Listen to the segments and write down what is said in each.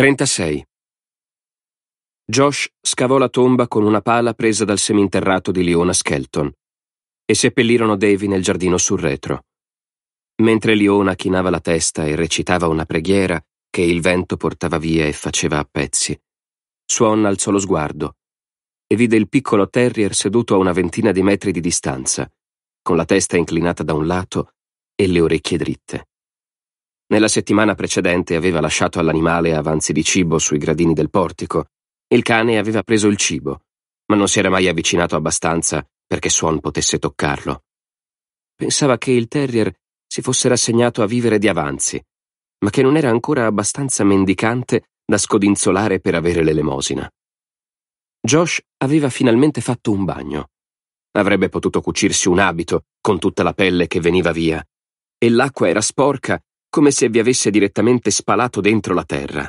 36. Josh scavò la tomba con una pala presa dal seminterrato di Leona Skelton e seppellirono Davy nel giardino sul retro. Mentre Leona chinava la testa e recitava una preghiera che il vento portava via e faceva a pezzi, Swan alzò lo sguardo e vide il piccolo terrier seduto a una ventina di metri di distanza, con la testa inclinata da un lato e le orecchie dritte. Nella settimana precedente aveva lasciato all'animale avanzi di cibo sui gradini del portico. Il cane aveva preso il cibo, ma non si era mai avvicinato abbastanza perché Swan potesse toccarlo. Pensava che il terrier si fosse rassegnato a vivere di avanzi, ma che non era ancora abbastanza mendicante da scodinzolare per avere l'elemosina. Josh aveva finalmente fatto un bagno. Avrebbe potuto cucirsi un abito con tutta la pelle che veniva via. E l'acqua era sporca come se vi avesse direttamente spalato dentro la terra.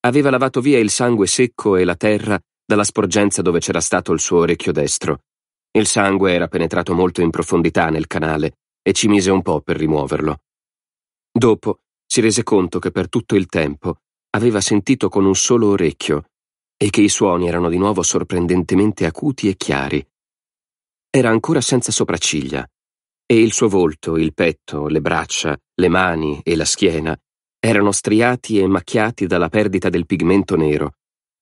Aveva lavato via il sangue secco e la terra dalla sporgenza dove c'era stato il suo orecchio destro. Il sangue era penetrato molto in profondità nel canale e ci mise un po' per rimuoverlo. Dopo si rese conto che per tutto il tempo aveva sentito con un solo orecchio e che i suoni erano di nuovo sorprendentemente acuti e chiari. Era ancora senza sopracciglia e il suo volto, il petto, le braccia, le mani e la schiena erano striati e macchiati dalla perdita del pigmento nero,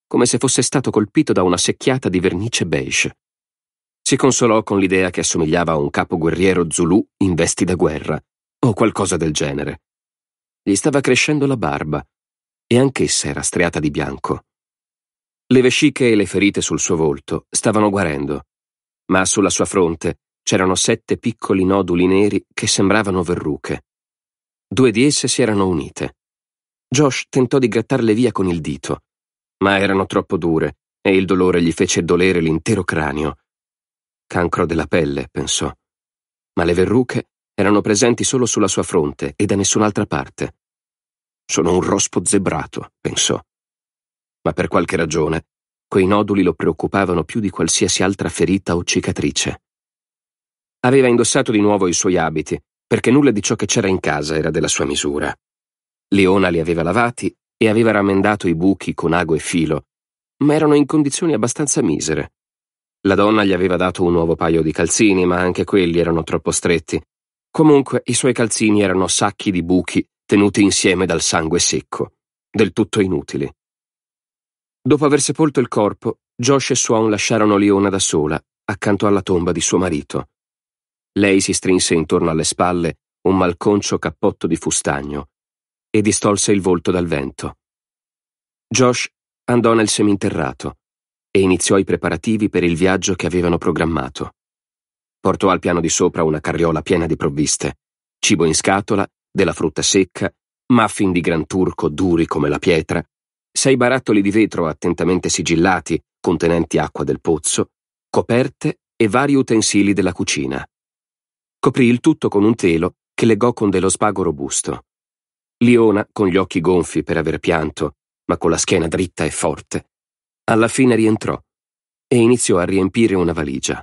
come se fosse stato colpito da una secchiata di vernice beige. Si consolò con l'idea che assomigliava a un capo guerriero zulù in vesti da guerra, o qualcosa del genere. Gli stava crescendo la barba, e anch'essa era striata di bianco. Le vesciche e le ferite sul suo volto stavano guarendo, ma sulla sua fronte C'erano sette piccoli noduli neri che sembravano verruche. Due di esse si erano unite. Josh tentò di grattarle via con il dito, ma erano troppo dure e il dolore gli fece dolere l'intero cranio. Cancro della pelle, pensò. Ma le verruche erano presenti solo sulla sua fronte e da nessun'altra parte. Sono un rospo zebrato, pensò. Ma per qualche ragione, quei noduli lo preoccupavano più di qualsiasi altra ferita o cicatrice. Aveva indossato di nuovo i suoi abiti, perché nulla di ciò che c'era in casa era della sua misura. Leona li aveva lavati e aveva rammendato i buchi con ago e filo, ma erano in condizioni abbastanza misere. La donna gli aveva dato un nuovo paio di calzini, ma anche quelli erano troppo stretti. Comunque i suoi calzini erano sacchi di buchi tenuti insieme dal sangue secco, del tutto inutili. Dopo aver sepolto il corpo, Josh e Swan lasciarono Leona da sola, accanto alla tomba di suo marito. Lei si strinse intorno alle spalle un malconcio cappotto di fustagno e distolse il volto dal vento. Josh andò nel seminterrato e iniziò i preparativi per il viaggio che avevano programmato. Portò al piano di sopra una carriola piena di provviste, cibo in scatola, della frutta secca, muffin di gran turco duri come la pietra, sei barattoli di vetro attentamente sigillati contenenti acqua del pozzo, coperte e vari utensili della cucina. Coprì il tutto con un telo che legò con dello spago robusto. Liona, con gli occhi gonfi per aver pianto, ma con la schiena dritta e forte, alla fine rientrò e iniziò a riempire una valigia.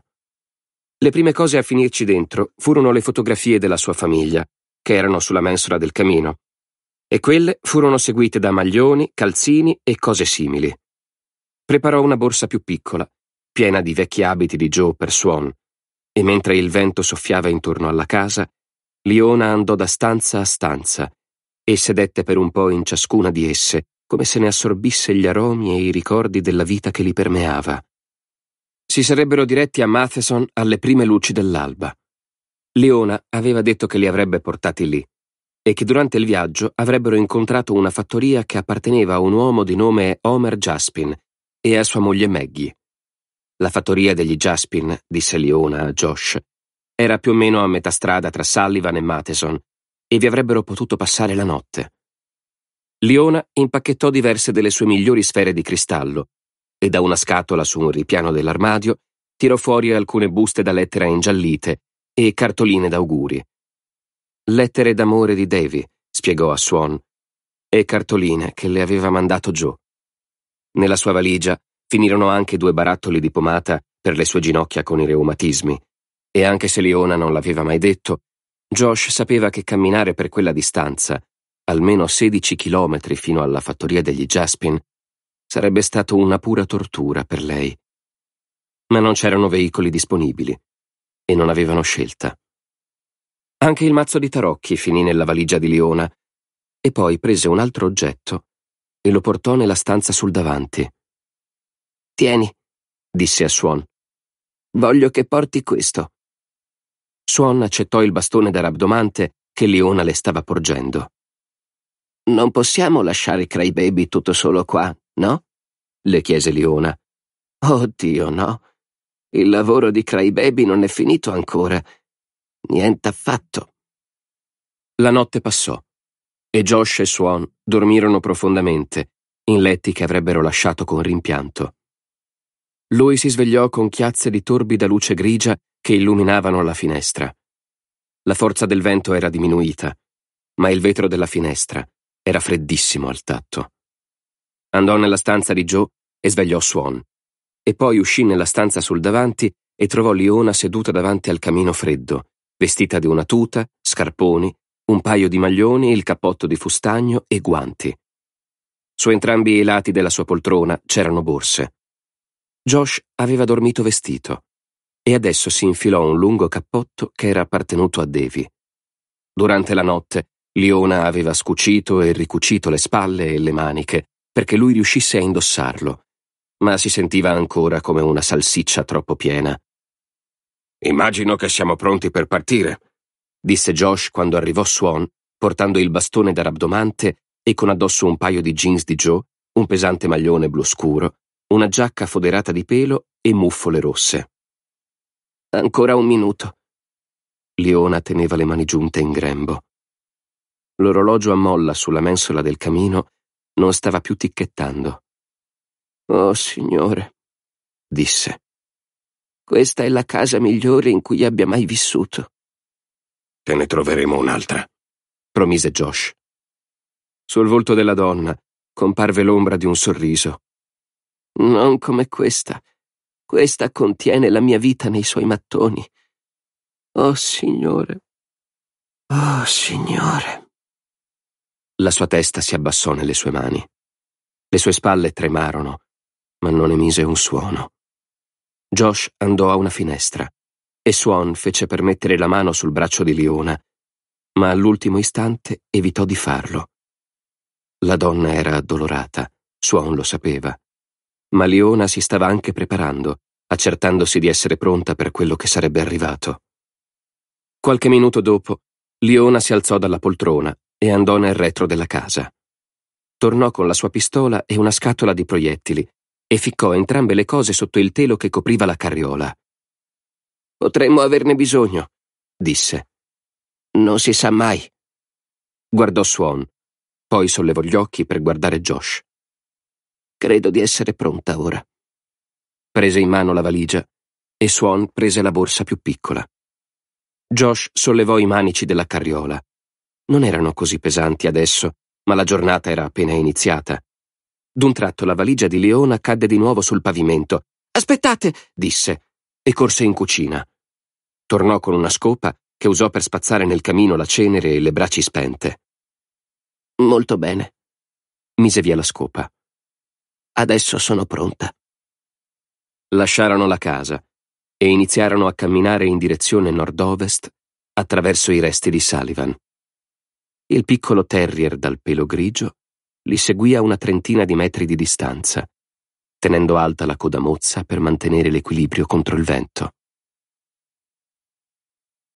Le prime cose a finirci dentro furono le fotografie della sua famiglia, che erano sulla mensola del camino, e quelle furono seguite da maglioni, calzini e cose simili. Preparò una borsa più piccola, piena di vecchi abiti di Joe per Swan, e mentre il vento soffiava intorno alla casa, Liona andò da stanza a stanza e sedette per un po' in ciascuna di esse, come se ne assorbisse gli aromi e i ricordi della vita che li permeava. Si sarebbero diretti a Matheson alle prime luci dell'alba. Leona aveva detto che li avrebbe portati lì e che durante il viaggio avrebbero incontrato una fattoria che apparteneva a un uomo di nome Homer Jaspin e a sua moglie Maggie. La fattoria degli Jaspin, disse Leona a Josh, era più o meno a metà strada tra Sullivan e Matheson e vi avrebbero potuto passare la notte. Leona impacchettò diverse delle sue migliori sfere di cristallo e da una scatola su un ripiano dell'armadio tirò fuori alcune buste da lettera ingiallite e cartoline d'auguri. Lettere d'amore di Davy, spiegò a Swan, e cartoline che le aveva mandato Joe. Nella sua valigia finirono anche due barattoli di pomata per le sue ginocchia con i reumatismi. E anche se Leona non l'aveva mai detto, Josh sapeva che camminare per quella distanza, almeno 16 chilometri fino alla fattoria degli Jaspin, sarebbe stato una pura tortura per lei. Ma non c'erano veicoli disponibili e non avevano scelta. Anche il mazzo di tarocchi finì nella valigia di Leona e poi prese un altro oggetto e lo portò nella stanza sul davanti. Tieni, disse a Suon. Voglio che porti questo. Suon accettò il bastone da rabdomante che Leona le stava porgendo. Non possiamo lasciare Crybaby tutto solo qua, no? le chiese Leona. Oh Dio, no. Il lavoro di Crybaby non è finito ancora. Niente affatto. La notte passò e Josh e Swan dormirono profondamente in letti che avrebbero lasciato con rimpianto. Lui si svegliò con chiazze di torbida luce grigia che illuminavano la finestra. La forza del vento era diminuita, ma il vetro della finestra era freddissimo al tatto. Andò nella stanza di Joe e svegliò Swan, e poi uscì nella stanza sul davanti e trovò Liona seduta davanti al camino freddo, vestita di una tuta, scarponi, un paio di maglioni, il cappotto di fustagno e guanti. Su entrambi i lati della sua poltrona c'erano borse. Josh aveva dormito vestito e adesso si infilò un lungo cappotto che era appartenuto a Davy. Durante la notte, Liona aveva scucito e ricucito le spalle e le maniche perché lui riuscisse a indossarlo, ma si sentiva ancora come una salsiccia troppo piena. Immagino che siamo pronti per partire, disse Josh quando arrivò Swan, portando il bastone da rabdomante e con addosso un paio di jeans di Joe, un pesante maglione blu scuro una giacca foderata di pelo e muffole rosse. Ancora un minuto. Leona teneva le mani giunte in grembo. L'orologio a molla sulla mensola del camino non stava più ticchettando. Oh Signore, disse, questa è la casa migliore in cui abbia mai vissuto. Te ne troveremo un'altra, promise Josh. Sul volto della donna comparve l'ombra di un sorriso non come questa. Questa contiene la mia vita nei suoi mattoni. Oh Signore. Oh Signore. La sua testa si abbassò nelle sue mani. Le sue spalle tremarono, ma non emise un suono. Josh andò a una finestra e Swan fece per mettere la mano sul braccio di Leona, ma all'ultimo istante evitò di farlo. La donna era addolorata, Swan lo sapeva, ma Leona si stava anche preparando, accertandosi di essere pronta per quello che sarebbe arrivato. Qualche minuto dopo, Leona si alzò dalla poltrona e andò nel retro della casa. Tornò con la sua pistola e una scatola di proiettili e ficcò entrambe le cose sotto il telo che copriva la carriola. Potremmo averne bisogno, disse. Non si sa mai. Guardò Swan, poi sollevò gli occhi per guardare Josh. Credo di essere pronta ora. Prese in mano la valigia e Swan prese la borsa più piccola. Josh sollevò i manici della carriola. Non erano così pesanti adesso, ma la giornata era appena iniziata. D'un tratto la valigia di Leona cadde di nuovo sul pavimento. Aspettate, disse, e corse in cucina. Tornò con una scopa che usò per spazzare nel camino la cenere e le braci spente. Molto bene. Mise via la scopa. Adesso sono pronta. Lasciarono la casa e iniziarono a camminare in direzione nord-ovest attraverso i resti di Sullivan. Il piccolo terrier dal pelo grigio li seguì a una trentina di metri di distanza, tenendo alta la coda mozza per mantenere l'equilibrio contro il vento.